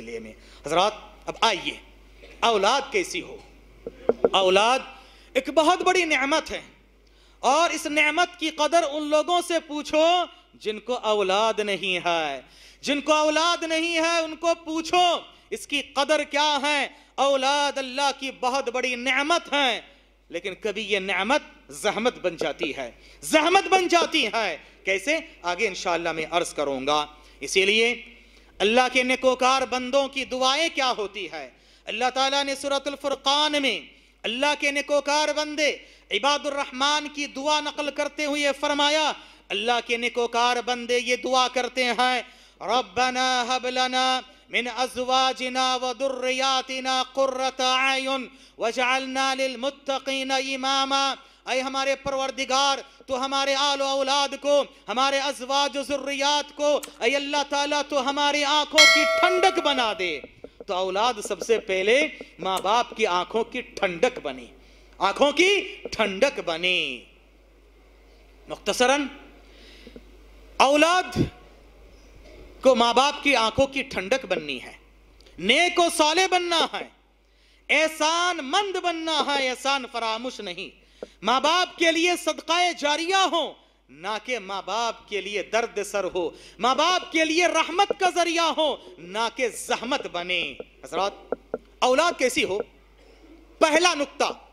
सिलसिले में हजरात अब आइए औलाद कैसी हो औलाद एक बहुत बड़ी नेमत है और इस नेमत की कदर उन लोगों से पूछो जिनको औलाद नहीं है जिनको औलाद नहीं है उनको पूछो इसकी कदर क्या है औलाद अल्लाह की बहुत बड़ी नेमत है लेकिन कभी ये नेमत जहमत बन जाती है जहमत बन जाती है कैसे आगे इंशाल्लाह मैं अर्ज करूंगा इसीलिए अल्लाह के नेकोकार बंदों की दुआएं क्या होती है अल्लाह ताला ने सूरतुल्फ़ुरक़ान में अल्लाह के नेकोकार बंदे इबादुर्रहमान की दुआ नकल करते हुए फरमाया अल्लाह के नेकोकार बंदे ये दुआ करते हैं रबना हबलना من ازواجنا وذرياتنا قرة اعين واجعلنا للمتقين اماما अय हमारे परवरदिगार तो हमारे आलो औलाद को हमारे अजवाज जरूरियात को अय अल्लाह ताला तो हमारी आंखों की ठंडक बना दे तो औलाद सबसे पहले माँ बाप की आंखों की ठंडक बने आंखों की ठंडक बने मुख्तसरन औलाद को माँ बाप की आंखों की ठंडक बननी है नेक साले बनना है एहसान मंद बनना है एहसान फरामोश नहीं माँ बाप के लिए सदकाए जारिया हो ना के माँ बाप के लिए दर्द सर हो माँ बाप के लिए रहमत का जरिया हो ना के जहमत बने हजरात औलाद कैसी हो पहला नुकता